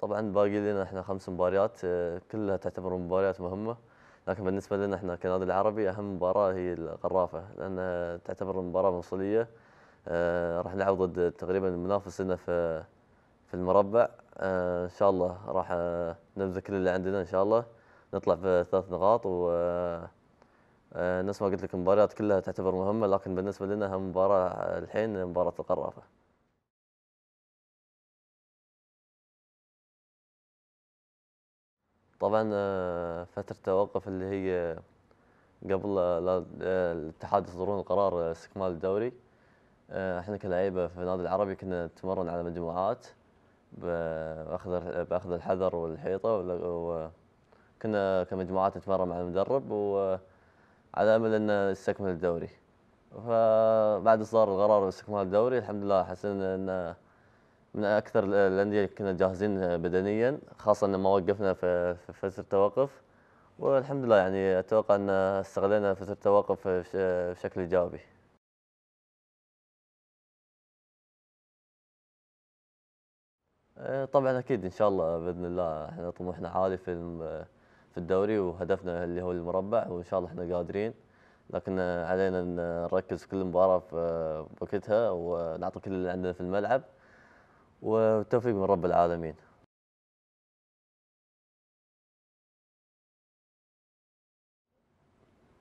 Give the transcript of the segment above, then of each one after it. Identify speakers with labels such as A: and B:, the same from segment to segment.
A: طبعا باقي لنا احنا خمس مباريات آه،
B: كلها تعتبر مباريات مهمه لكن بالنسبه لنا احنا كنادي العربي اهم مباراه هي القرافه لانها تعتبر مباراه مفصليه آه، راح نلعب ضد تقريبا المنافس لنا في في المربع آه، ان شاء الله راح نبذل كل اللي عندنا ان شاء الله نطلع بثلاث نقاط و نفس ما قلت لك المباريات
A: كلها تعتبر مهمه لكن بالنسبه لنا اهم مباراه الحين مباراه القرافه طبعا آه، فترة التوقف اللي هي قبل آه،
B: الاتحاد يصدرون قرار آه، استكمال الدوري احنا كلاعيبه في النادي العربي كنا نتمرن على مجموعات باخذ باخذ الحذر والحيطه وكنا كمجموعات نتمرن مع المدرب وعلى امل ان نستكمل الدوري فبعد اصدار القرار باستكمال الدوري الحمد لله حسينا ان من اكثر الانديه اللي كنا جاهزين بدنيا خاصه ان ما وقفنا في فتره التوقف والحمد لله يعني اتوقع ان استغلينا فتره التوقف بشكل
A: ايجابي آه، طبعا اكيد ان شاء الله باذن الله احنا طموحنا عالي في
B: في الدوري وهدفنا اللي هو المربع وان شاء الله احنا قادرين لكن علينا نركز كل مباراه في وقتها ونعطي كل اللي عندنا في الملعب
A: والتوفيق من رب العالمين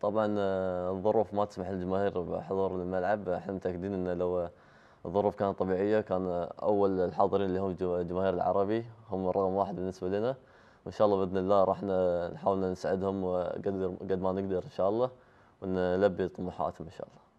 A: طبعا آه، الظروف ما
B: تسمح للجماهير بحضور الملعب احنا متاكدين ان لو الظروف كانت طبيعيه كان اول الحاضرين اللي هم جماهير العربي هم رقم واحد بالنسبه لنا وان شاء الله باذن الله راح نحاول نسعدهم قد ما نقدر ان شاء الله ونلبي طموحاتهم ان شاء الله